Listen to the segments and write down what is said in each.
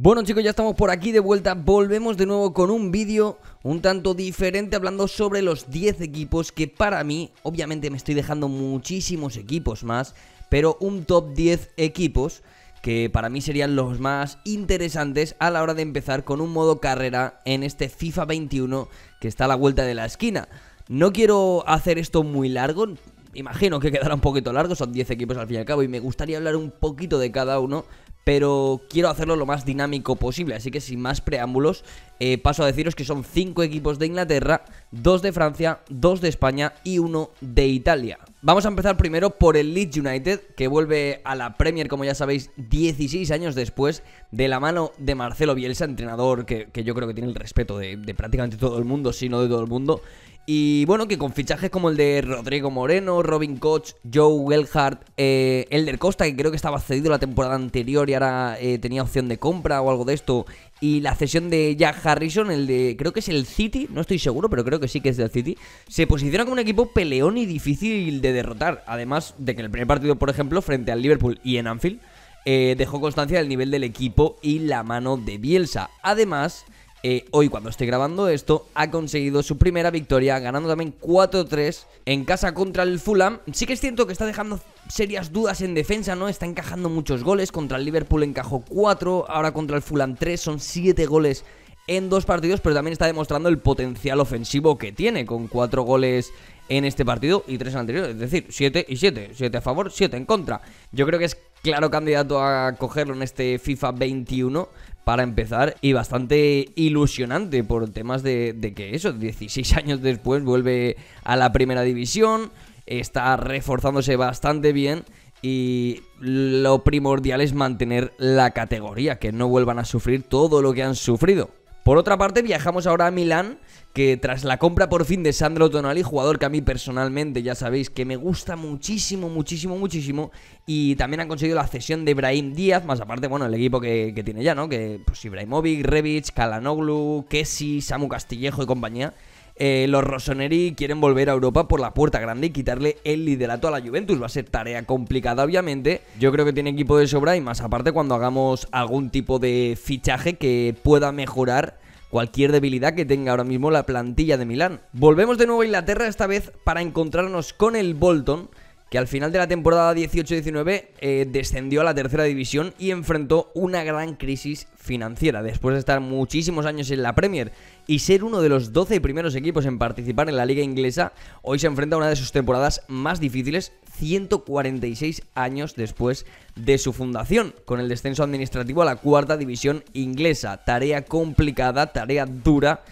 Bueno chicos, ya estamos por aquí de vuelta, volvemos de nuevo con un vídeo un tanto diferente hablando sobre los 10 equipos que para mí, obviamente me estoy dejando muchísimos equipos más, pero un top 10 equipos que para mí serían los más interesantes a la hora de empezar con un modo carrera en este FIFA 21 que está a la vuelta de la esquina. No quiero hacer esto muy largo, imagino que quedará un poquito largo, son 10 equipos al fin y al cabo y me gustaría hablar un poquito de cada uno, pero quiero hacerlo lo más dinámico posible. Así que sin más preámbulos, eh, paso a deciros que son 5 equipos de Inglaterra, 2 de Francia, 2 de España y 1 de Italia. Vamos a empezar primero por el Leeds United, que vuelve a la Premier, como ya sabéis, 16 años después, de la mano de Marcelo Bielsa, entrenador que, yo creo que tiene el respeto de, de prácticamente todo el mundo, si no de todo el mundo, y bueno, que con fichajes como el de Rodrigo Moreno, Robin Koch, Joe Wellhart, eh, Elder Costa, que creo que estaba cedido la temporada anterior y ahora eh, tenía opción de compra o algo de esto, y la cesión de Jack Harrison, el de creo que es el City, no estoy seguro, pero creo que sí que es el City, se posiciona como un equipo peleón y difícil de derrotar. Además de que en el primer partido, por ejemplo, frente al Liverpool y en Anfield, eh, dejó constancia del nivel del equipo y la mano de Bielsa. Además eh, hoy cuando estoy grabando esto, ha conseguido su primera victoria, ganando también 4-3 en casa contra el Fulham. Sí que es cierto que está dejando serias dudas en defensa, ¿no? Está encajando muchos goles, contra el Liverpool encajó 4, ahora contra el Fulham 3, son 7 goles en dos partidos, pero también está demostrando el potencial ofensivo que tiene, con 4 goles en este partido y 3 en el anterior, es decir, 7 y 7, 7 a favor, 7 en contra. Yo creo que es claro candidato a cogerlo en este FIFA 21 para empezar y bastante ilusionante por temas de, que eso, 16 años después vuelve a la primera división, está reforzándose bastante bien y lo primordial es mantener la categoría, que no vuelvan a sufrir todo lo que han sufrido. Por otra parte, viajamos ahora a Milán, que tras la compra por fin de Sandro Tonali, jugador que a mí personalmente ya sabéis que me gusta muchísimo, muchísimo, muchísimo, y también han conseguido la cesión de Ibrahim Díaz, más aparte, bueno, el equipo que, tiene ya, ¿no? Que pues Ibrahimovic, Revic, Kalanoglu, Kessi, Samu Castillejo y compañía. Eh, los Rossoneri quieren volver a Europa por la puerta grande y quitarle el liderato a la Juventus. Va a ser tarea complicada, obviamente. Yo creo que tiene equipo de sobra y más aparte cuando hagamos algún tipo de fichaje que pueda mejorar cualquier debilidad que tenga ahora mismo la plantilla de Milán. Volvemos de nuevo a Inglaterra esta vez para encontrarnos con el Bolton, que al final de la temporada 18-19 eh, descendió a la tercera división y enfrentó una gran crisis financiera. Después de estar muchísimos años en la Premier y ser uno de los 12 primeros equipos en participar en la liga inglesa, hoy se enfrenta a una de sus temporadas más difíciles 146 años después de su fundación, con el descenso administrativo a la cuarta división inglesa. Tarea complicada, tarea dura,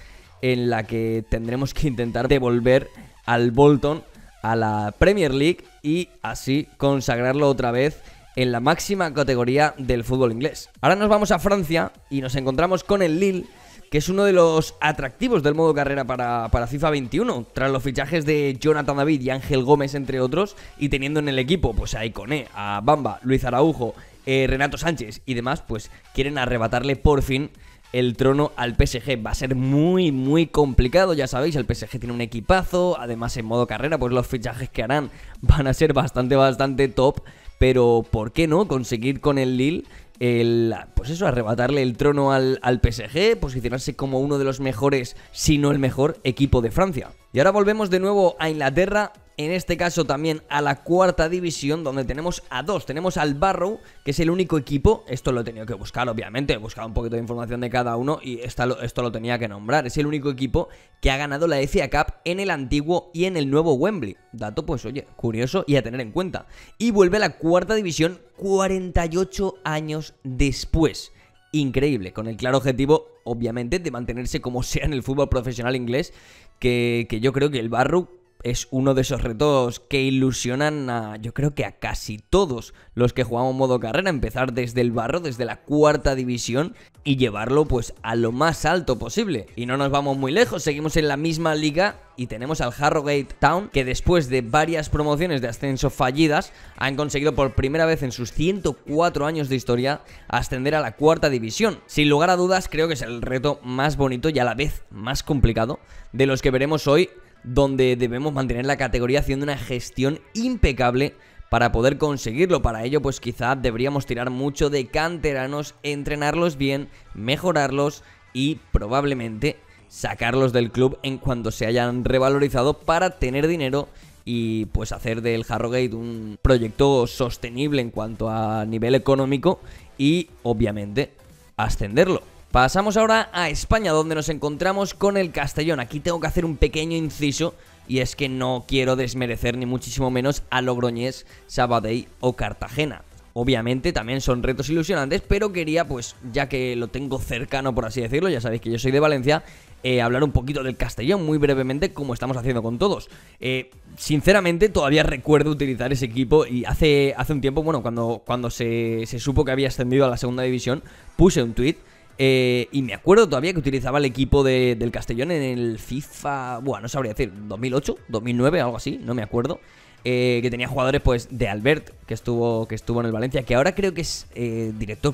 en la que tendremos que intentar devolver al Bolton a la Premier League y así consagrarlo otra vez en la máxima categoría del fútbol inglés. Ahora nos vamos a Francia y nos encontramos con el Lille que es uno de los atractivos del modo carrera para, FIFA 21, tras los fichajes de Jonathan David y Ángel Gómez, entre otros, y teniendo en el equipo pues a Iconé, a Bamba, Luis Araujo, eh, Renato Sánchez y demás, pues quieren arrebatarle por fin el trono al PSG. Va a ser muy, muy complicado, ya sabéis, el PSG tiene un equipazo, además en modo carrera, pues los fichajes que harán van a ser bastante, bastante top pero ¿por qué no conseguir con el Lille el, pues eso, arrebatarle el trono al, al, PSG, posicionarse como uno de los mejores, si no el mejor, equipo de Francia. Y ahora volvemos de nuevo a Inglaterra en este caso también a la cuarta división, donde tenemos a dos. Tenemos al Barrow, que es el único equipo, esto lo he tenido que buscar, obviamente, he buscado un poquito de información de cada uno y esto lo tenía que nombrar. Es el único equipo que ha ganado la FA e Cup en el antiguo y en el nuevo Wembley. Dato, pues, oye, curioso y a tener en cuenta. Y vuelve a la cuarta división 48 años después increíble, con el claro objetivo, obviamente, de mantenerse como sea en el fútbol profesional inglés, que, que yo creo que el Barrow es uno de esos retos que ilusionan a yo creo que a casi todos los que jugamos modo carrera, empezar desde el barro, desde la cuarta división y llevarlo pues a lo más alto posible. Y no nos vamos muy lejos, seguimos en la misma liga y tenemos al Harrogate Town que después de varias promociones de ascenso fallidas han conseguido por primera vez en sus 104 años de historia ascender a la cuarta división. Sin lugar a dudas creo que es el reto más bonito y a la vez más complicado de los que veremos hoy donde debemos mantener la categoría haciendo una gestión impecable para poder conseguirlo. Para ello, pues quizá deberíamos tirar mucho de canteranos, entrenarlos bien, mejorarlos y probablemente sacarlos del club en cuanto se hayan revalorizado para tener dinero y pues hacer del Harrogate un proyecto sostenible en cuanto a nivel económico y obviamente ascenderlo. Pasamos ahora a España, donde nos encontramos con el Castellón. Aquí tengo que hacer un pequeño inciso y es que no quiero desmerecer ni muchísimo menos a Logroñés, Sabadell o Cartagena. Obviamente también son retos ilusionantes, pero quería, pues ya que lo tengo cercano, por así decirlo, ya sabéis que yo soy de Valencia, eh, hablar un poquito del Castellón muy brevemente, como estamos haciendo con todos. Eh, sinceramente, todavía recuerdo utilizar ese equipo y hace, hace un tiempo, bueno, cuando, cuando se, supo que había ascendido a la segunda división, puse un tweet eh, y me acuerdo todavía que utilizaba el equipo del Castellón en el FIFA, bueno, no sabría decir, 2008, 2009, algo así, no me acuerdo. Eh, que tenía jugadores pues de Albert, que estuvo, que estuvo en el Valencia, que ahora creo que es eh, director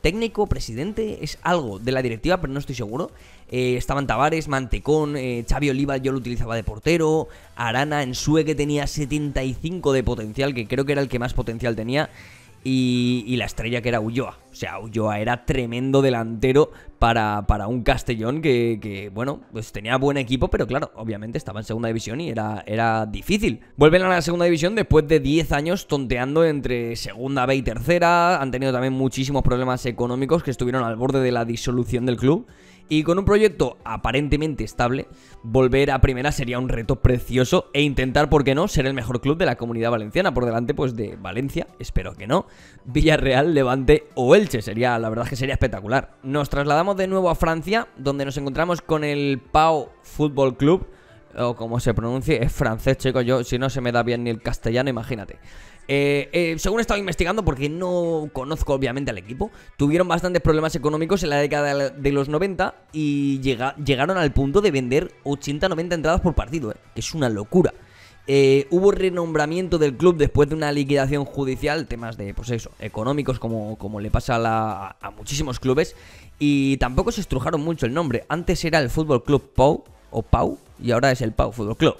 técnico, presidente, es algo de la directiva, pero no estoy seguro. estaban Tavares, Mantecón, Xavi Oliva, yo lo utilizaba de portero, Arana, Ensue que tenía 75 de potencial, que creo que era el que más potencial tenía y, la estrella que era Ulloa. O sea, Ulloa era tremendo delantero para, un Castellón que, bueno, pues tenía buen equipo, pero claro, obviamente estaba en segunda división y era, era difícil. Vuelven a la segunda división después de 10 años tonteando entre segunda B y tercera. Han tenido también muchísimos problemas económicos que estuvieron al borde de la disolución del club y con un proyecto aparentemente estable, volver a primera sería un reto precioso e intentar, ¿por qué no?, ser el mejor club de la comunidad valenciana. Por delante, pues de Valencia, espero que no, Villarreal, Levante o Elche. Sería, la verdad es que sería espectacular. Nos trasladamos de nuevo a Francia, donde nos encontramos con el Pau Football Club o como se pronuncie, es francés, chicos. Yo, si no se me da bien ni el castellano, imagínate. Eh, eh, según he estado investigando, porque no conozco obviamente al equipo, tuvieron bastantes problemas económicos en la década de los 90 y llegaron al punto de vender 80-90 entradas por partido, eh, que es una locura. hubo renombramiento del club después de una liquidación judicial, temas de, pues económicos, como, le pasa a, muchísimos clubes. Y tampoco se estrujaron mucho el nombre. Antes era el Fútbol Club Pau, o Pau, y ahora es el Pau Fútbol Club.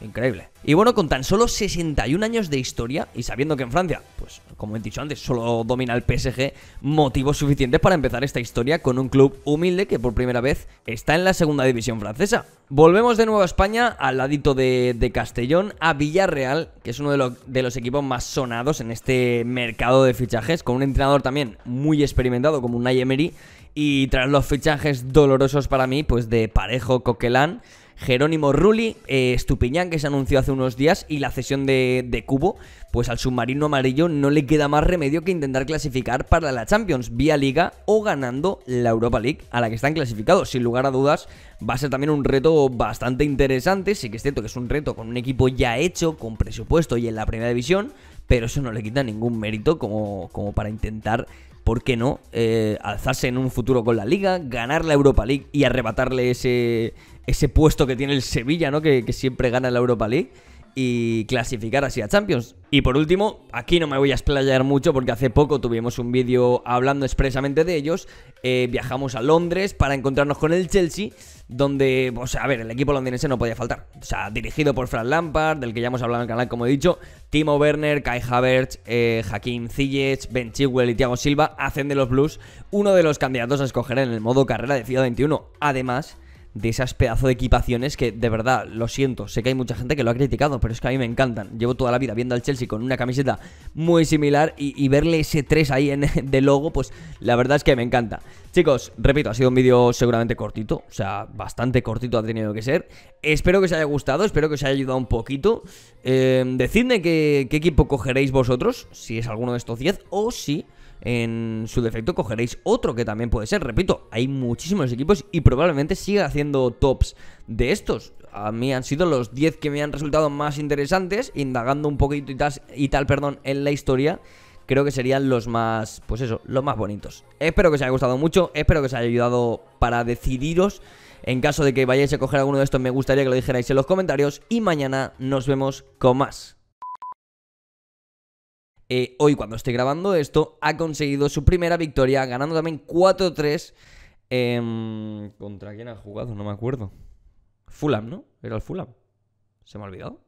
Increíble. Y bueno, con tan solo 61 años de historia y sabiendo que en Francia, pues como he dicho antes, solo domina el PSG, motivos suficientes para empezar esta historia con un club humilde que por primera vez está en la segunda división francesa. Volvemos de nuevo a España, al ladito de, Castellón, a Villarreal, que es uno de, los equipos más sonados en este mercado de fichajes, con un entrenador también muy experimentado como un Emery, y tras los fichajes dolorosos para mí, pues de Parejo, Coquelán, Jerónimo Rulli, eh, Estupiñán, que se anunció hace unos días, y la cesión de, de Cubo, pues al submarino amarillo no le queda más remedio que intentar clasificar para la Champions, vía Liga o ganando la Europa League, a la que están clasificados. Sin lugar a dudas, va a ser también un reto bastante interesante. Sí que es cierto que es un reto con un equipo ya hecho, con presupuesto y en la primera división, pero eso no le quita ningún mérito como, como para intentar ¿por qué no? Eh, alzarse en un futuro con la liga, ganar la Europa League y arrebatarle ese, ese puesto que tiene el Sevilla, ¿no? Que, siempre gana la Europa League y clasificar así a Champions. Y por último, aquí no me voy a explayar mucho porque hace poco tuvimos un vídeo hablando expresamente de ellos. Eh, viajamos a Londres para encontrarnos con el Chelsea donde, o sea, a ver, el equipo londinense no podía faltar. O sea, dirigido por Frank Lampard, del que ya hemos hablado en el canal, como he dicho, Timo Werner, Kai Havertz, eh, Hakim Ben Chilwell y Thiago Silva hacen de los Blues uno de los candidatos a escoger en el modo carrera de FIA 21. Además, de esas pedazo de equipaciones que, de verdad, lo siento, sé que hay mucha gente que lo ha criticado, pero es que a mí me encantan. Llevo toda la vida viendo al Chelsea con una camiseta muy similar y, verle ese 3 ahí en, de logo, pues la verdad es que me encanta. Chicos, repito, ha sido un vídeo seguramente cortito, o sea, bastante cortito ha tenido que ser. Espero que os haya gustado, espero que os haya ayudado un poquito. Eh, decidme qué, qué equipo cogeréis vosotros, si es alguno de estos 10 o si en su defecto cogeréis otro que también puede ser. Repito, hay muchísimos equipos y probablemente siga haciendo tops de estos. A mí han sido los 10 que me han resultado más interesantes, indagando un poquito y tal, perdón, en la historia. Creo que serían los más, pues eso, los más bonitos. Espero que os haya gustado mucho, espero que os haya ayudado para decidiros. En caso de que vayáis a coger alguno de estos, me gustaría que lo dijerais en los comentarios. Y mañana nos vemos con más. Eh, hoy cuando estoy grabando esto, ha conseguido su primera victoria, ganando también 4-3. Em, ¿Contra quién ha jugado? No me acuerdo. Fulham, ¿no? Era el Fulham. ¿Se me ha olvidado?